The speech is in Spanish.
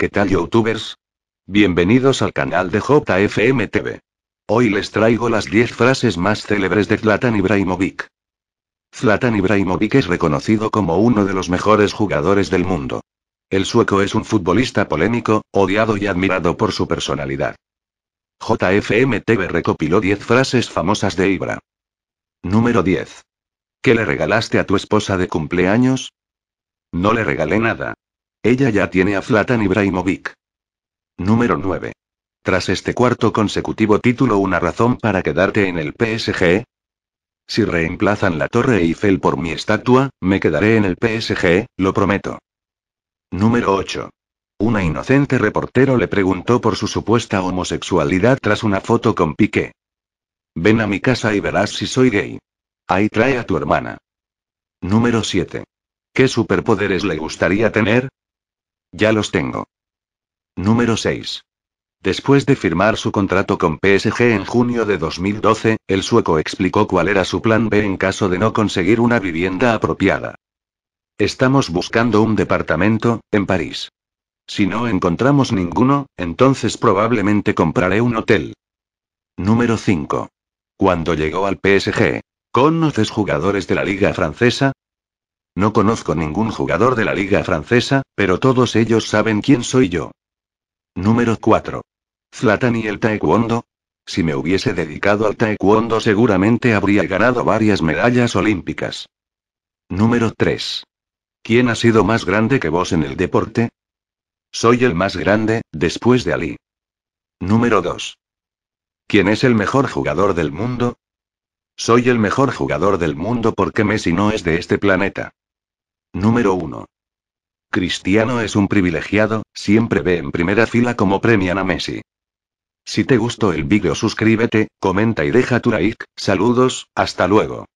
¿Qué tal youtubers? Bienvenidos al canal de JFM TV. Hoy les traigo las 10 frases más célebres de Zlatan Ibrahimovic. Zlatan Ibrahimovic es reconocido como uno de los mejores jugadores del mundo. El sueco es un futbolista polémico, odiado y admirado por su personalidad. JFM TV recopiló 10 frases famosas de Ibra. Número 10. ¿Qué le regalaste a tu esposa de cumpleaños? No le regalé nada, ella ya tiene a Flatan Ibrahimovic. Número 9. Tras este cuarto consecutivo título, una razón para quedarte en el PSG. Si reemplazan la Torre Eiffel por mi estatua, me quedaré en el PSG, lo prometo. Número 8. Una inocente reportero le preguntó por su supuesta homosexualidad tras una foto con Piqué. Ven a mi casa y verás si soy gay. Ahí trae a tu hermana. Número 7. ¿Qué superpoderes le gustaría tener? Ya los tengo. Número 6. Después de firmar su contrato con PSG en junio de 2012, el sueco explicó cuál era su plan B en caso de no conseguir una vivienda apropiada. Estamos buscando un departamento, en París. Si no encontramos ninguno, entonces probablemente compraré un hotel. Número 5. Cuando llegó al PSG. Con jugadores de la Liga Francesa, no conozco ningún jugador de la liga francesa, pero todos ellos saben quién soy yo. Número 4. Zlatan y el taekwondo. Si me hubiese dedicado al taekwondo seguramente habría ganado varias medallas olímpicas. Número 3. ¿Quién ha sido más grande que vos en el deporte? Soy el más grande, después de Ali. Número 2. ¿Quién es el mejor jugador del mundo? Soy el mejor jugador del mundo porque Messi no es de este planeta. Número 1. Cristiano es un privilegiado, siempre ve en primera fila como premian a Messi. Si te gustó el vídeo suscríbete, comenta y deja tu like, saludos, hasta luego.